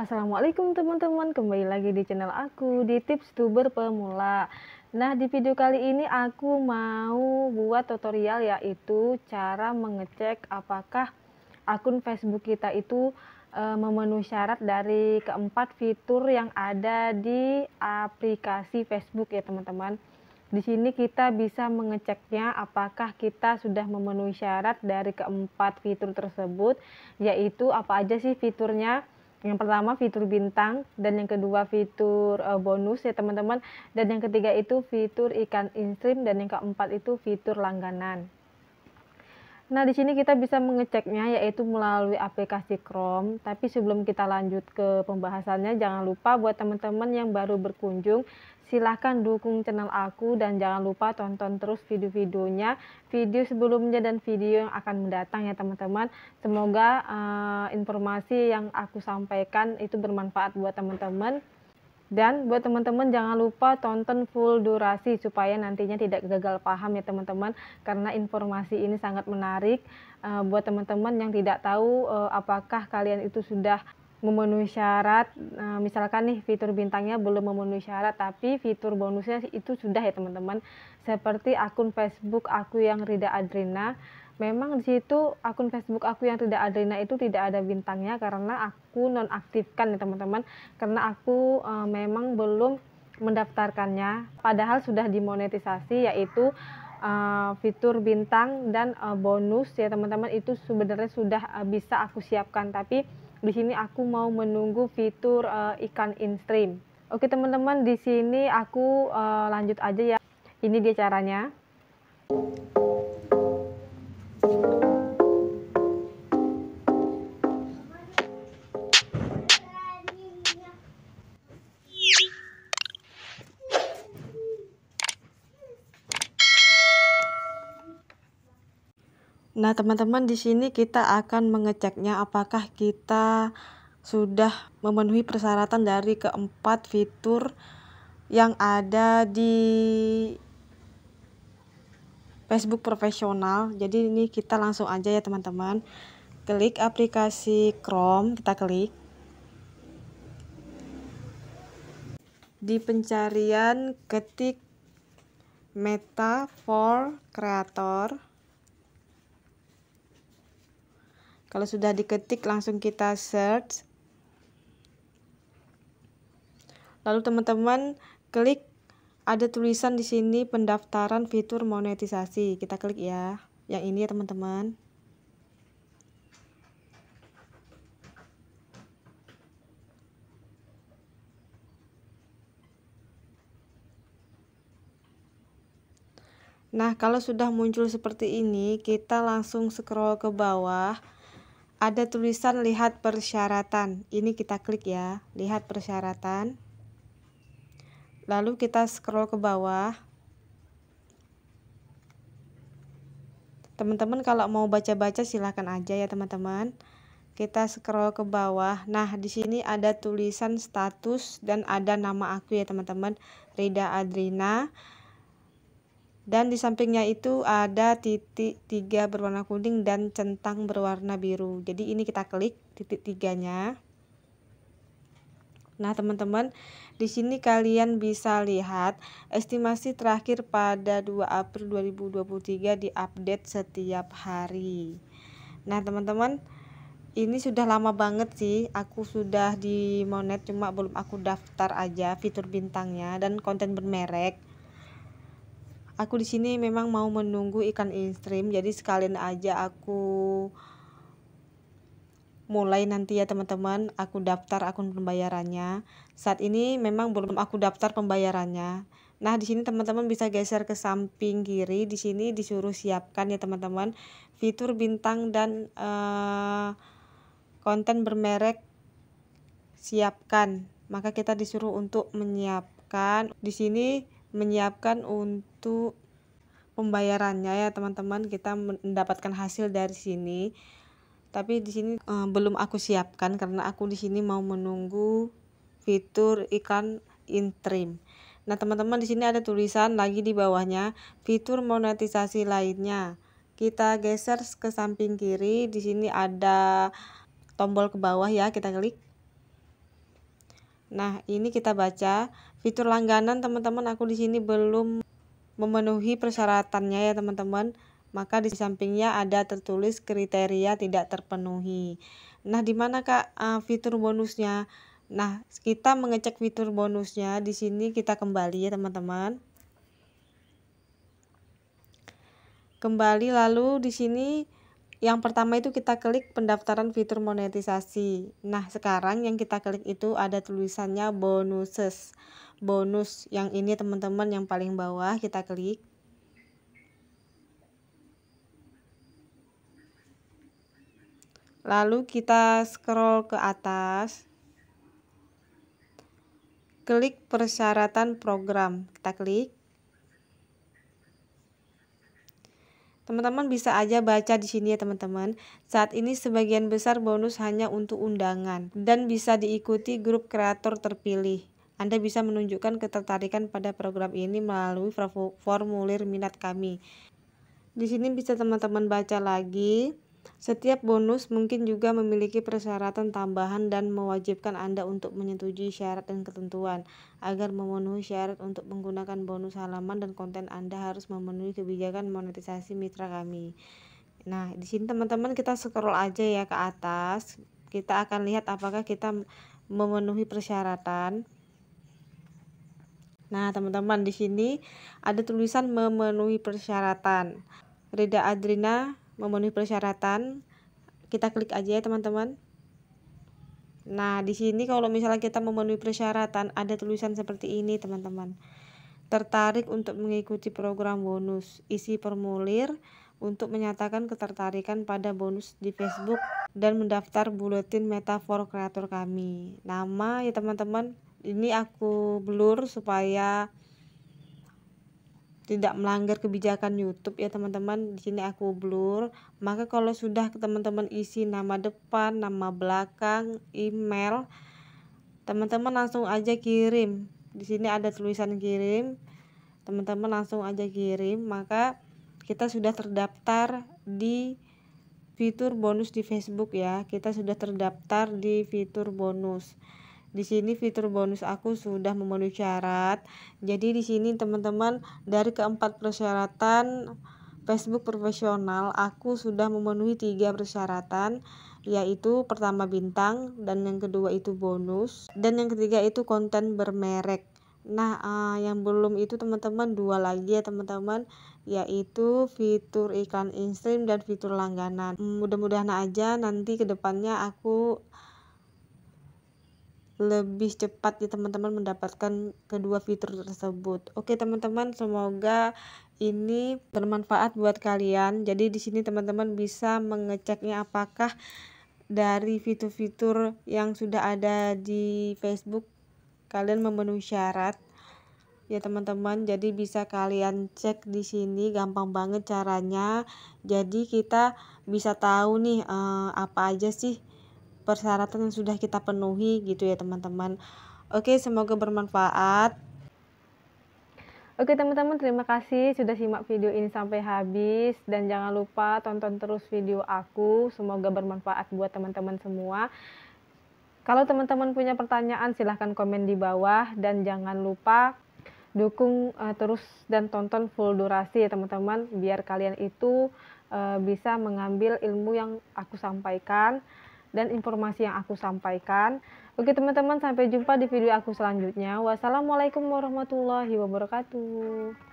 Assalamualaikum teman-teman, kembali lagi di channel aku di tips tuber pemula Nah di video kali ini aku mau buat tutorial yaitu cara mengecek apakah akun Facebook kita itu e, memenuhi syarat dari keempat fitur yang ada di aplikasi Facebook ya teman-teman di sini kita bisa mengeceknya apakah kita sudah memenuhi syarat dari keempat fitur tersebut yaitu apa aja sih fiturnya yang pertama fitur bintang dan yang kedua fitur uh, bonus ya teman-teman dan yang ketiga itu fitur ikan instream dan yang keempat itu fitur langganan. Nah, di sini kita bisa mengeceknya yaitu melalui aplikasi Chrome. Tapi sebelum kita lanjut ke pembahasannya, jangan lupa buat teman-teman yang baru berkunjung, Silahkan dukung channel aku dan jangan lupa tonton terus video-videonya, video sebelumnya dan video yang akan mendatang ya teman-teman. Semoga uh, informasi yang aku sampaikan itu bermanfaat buat teman-teman. Dan buat teman-teman jangan lupa tonton full durasi supaya nantinya tidak gagal paham ya teman-teman karena informasi ini sangat menarik eh, buat teman-teman yang tidak tahu eh, apakah kalian itu sudah memenuhi syarat eh, misalkan nih fitur bintangnya belum memenuhi syarat tapi fitur bonusnya itu sudah ya teman-teman seperti akun Facebook aku yang Rida Adrina memang di situ akun Facebook aku yang Rida Adrina itu tidak ada bintangnya karena aku nonaktifkan ya teman-teman karena aku eh, memang belum mendaftarkannya padahal sudah dimonetisasi yaitu uh, fitur bintang dan uh, bonus ya teman-teman itu sebenarnya sudah uh, bisa aku siapkan tapi di sini aku mau menunggu fitur uh, ikan in stream. Oke teman-teman, di sini aku uh, lanjut aja ya. Ini dia caranya. Thank you. Nah, teman-teman di sini kita akan mengeceknya apakah kita sudah memenuhi persyaratan dari keempat fitur yang ada di Facebook profesional. Jadi ini kita langsung aja ya teman-teman. Klik aplikasi Chrome, kita klik. Di pencarian ketik Meta for Creator Kalau sudah diketik langsung kita search. Lalu teman-teman klik ada tulisan di sini pendaftaran fitur monetisasi. Kita klik ya. Yang ini ya teman-teman. Nah, kalau sudah muncul seperti ini, kita langsung scroll ke bawah ada tulisan lihat persyaratan. Ini kita klik ya, lihat persyaratan. Lalu kita scroll ke bawah. Teman-teman kalau mau baca-baca silahkan aja ya teman-teman. Kita scroll ke bawah. Nah, di sini ada tulisan status dan ada nama aku ya teman-teman. Rida Adrina dan di sampingnya itu ada titik tiga berwarna kuning dan centang berwarna biru jadi ini kita klik titik tiganya Nah, teman-teman, di sini kalian bisa lihat estimasi terakhir pada 2 April 2023 update setiap hari. Nah, teman-teman, ini sudah lama banget sih aku sudah di monet cuma belum aku daftar aja fitur bintangnya dan konten bermerek aku di sini memang mau menunggu ikan instream, jadi sekalian aja aku mulai nanti ya teman-teman aku daftar akun pembayarannya saat ini memang belum aku daftar pembayarannya nah di sini teman-teman bisa geser ke samping kiri di sini disuruh siapkan ya teman-teman fitur bintang dan uh, konten bermerek siapkan maka kita disuruh untuk menyiapkan di sini menyiapkan untuk pembayarannya ya teman-teman kita mendapatkan hasil dari sini tapi di sini eh, belum aku siapkan karena aku di sini mau menunggu fitur ikan interim nah teman-teman di sini ada tulisan lagi di bawahnya fitur monetisasi lainnya kita geser ke samping kiri di sini ada tombol ke bawah ya kita klik nah ini kita baca fitur langganan teman-teman aku di sini belum memenuhi persyaratannya ya teman-teman maka di sampingnya ada tertulis kriteria tidak terpenuhi nah di mana kak uh, fitur bonusnya nah kita mengecek fitur bonusnya di sini kita kembali ya teman-teman kembali lalu di sini yang pertama itu kita klik pendaftaran fitur monetisasi. Nah, sekarang yang kita klik itu ada tulisannya bonuses bonus yang ini teman-teman yang paling bawah kita klik lalu kita scroll ke atas klik persyaratan program kita klik teman-teman bisa aja baca di sini ya teman-teman saat ini sebagian besar bonus hanya untuk undangan dan bisa diikuti grup kreator terpilih anda bisa menunjukkan ketertarikan pada program ini melalui formulir minat kami. Di sini bisa teman-teman baca lagi. Setiap bonus mungkin juga memiliki persyaratan tambahan dan mewajibkan Anda untuk menyetujui syarat dan ketentuan. Agar memenuhi syarat untuk menggunakan bonus halaman dan konten Anda harus memenuhi kebijakan monetisasi mitra kami. Nah, di sini teman-teman kita scroll aja ya ke atas. Kita akan lihat apakah kita memenuhi persyaratan. Nah, teman-teman di sini ada tulisan memenuhi persyaratan. Reda Adrina memenuhi persyaratan. Kita klik aja ya, teman-teman. Nah, di sini kalau misalnya kita memenuhi persyaratan ada tulisan seperti ini, teman-teman. Tertarik untuk mengikuti program bonus. Isi formulir untuk menyatakan ketertarikan pada bonus di Facebook dan mendaftar buletin metafor kreator kami. Nama ya teman-teman ini aku blur supaya tidak melanggar kebijakan YouTube ya teman-teman. Di sini aku blur. Maka kalau sudah ke teman-teman isi nama depan, nama belakang, email, teman-teman langsung aja kirim. Di sini ada tulisan kirim. Teman-teman langsung aja kirim, maka kita sudah terdaftar di fitur bonus di Facebook ya. Kita sudah terdaftar di fitur bonus. Di sini fitur bonus aku sudah memenuhi syarat. Jadi di sini teman-teman dari keempat persyaratan Facebook profesional aku sudah memenuhi tiga persyaratan yaitu pertama bintang dan yang kedua itu bonus dan yang ketiga itu konten bermerek. Nah, uh, yang belum itu teman-teman dua lagi ya teman-teman, yaitu fitur iklan instream dan fitur langganan. Mudah-mudahan aja nanti kedepannya aku lebih cepat ya teman-teman mendapatkan kedua fitur tersebut. Oke teman-teman, semoga ini bermanfaat buat kalian. Jadi di sini teman-teman bisa mengeceknya apakah dari fitur-fitur yang sudah ada di Facebook kalian memenuhi syarat ya teman-teman jadi bisa kalian cek di sini gampang banget caranya jadi kita bisa tahu nih eh, apa aja sih persyaratan yang sudah kita penuhi gitu ya teman-teman. Oke, semoga bermanfaat. Oke teman-teman, terima kasih sudah simak video ini sampai habis dan jangan lupa tonton terus video aku. Semoga bermanfaat buat teman-teman semua. Kalau teman-teman punya pertanyaan silahkan komen di bawah dan jangan lupa dukung uh, terus dan tonton full durasi ya teman-teman biar kalian itu uh, bisa mengambil ilmu yang aku sampaikan dan informasi yang aku sampaikan. Oke teman-teman, sampai jumpa di video aku selanjutnya. Wassalamualaikum warahmatullahi wabarakatuh.